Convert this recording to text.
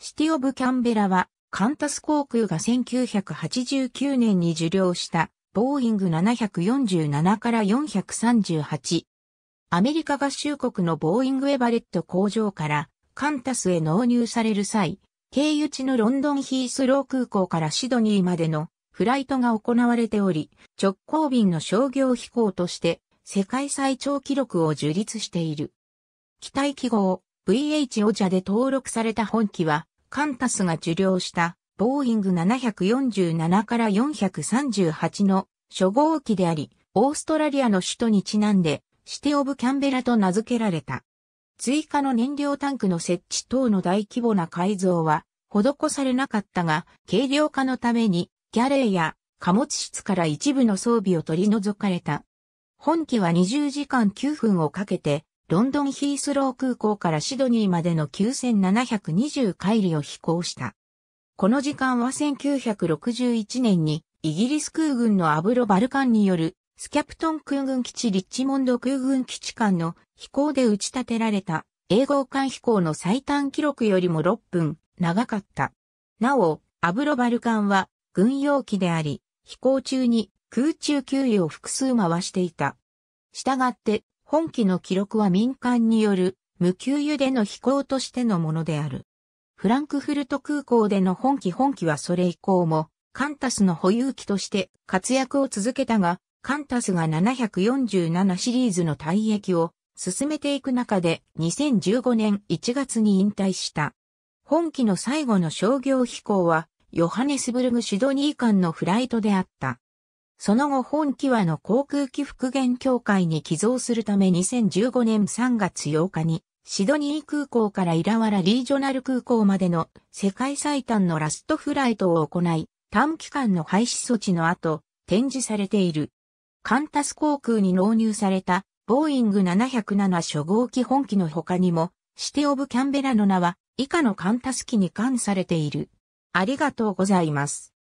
シティ・オブ・キャンベラは、カンタス航空が1989年に受領したボーイング747から438。アメリカ合衆国のボーイングエバレット工場からカンタスへ納入される際、経由地のロンドンヒースロー空港からシドニーまでのフライトが行われており、直行便の商業飛行として世界最長記録を樹立している。機体記号 VH オジャで登録された本機はカンタスが受領したボーイング747から438の初号機であり、オーストラリアの首都にちなんで、シテオブキャンベラと名付けられた。追加の燃料タンクの設置等の大規模な改造は施されなかったが、軽量化のためにギャレーや貨物室から一部の装備を取り除かれた。本機は20時間9分をかけてロンドンヒースロー空港からシドニーまでの9720海里を飛行した。この時間は1961年にイギリス空軍のアブロ・バルカンによるスキャプトン空軍基地リッチモンド空軍基地間の飛行で打ち立てられた英語艦飛行の最短記録よりも6分長かった。なお、アブロ・バルカンは軍用機であり、飛行中に空中給油を複数回していた。したがって、本機の記録は民間による無給油での飛行としてのものである。フランクフルト空港での本機本機はそれ以降もカンタスの保有機として活躍を続けたが、カンタスが747シリーズの退役を進めていく中で2015年1月に引退した。本機の最後の商業飛行はヨハネスブルグ・シドニー間のフライトであった。その後本機はの航空機復元協会に寄贈するため2015年3月8日にシドニー空港からイラワラリージョナル空港までの世界最短のラストフライトを行い、短期間の廃止措置の後、展示されている。カンタス航空に納入された、ボーイング707初号機本機の他にも、シテオブキャンベラの名は、以下のカンタス機に冠されている。ありがとうございます。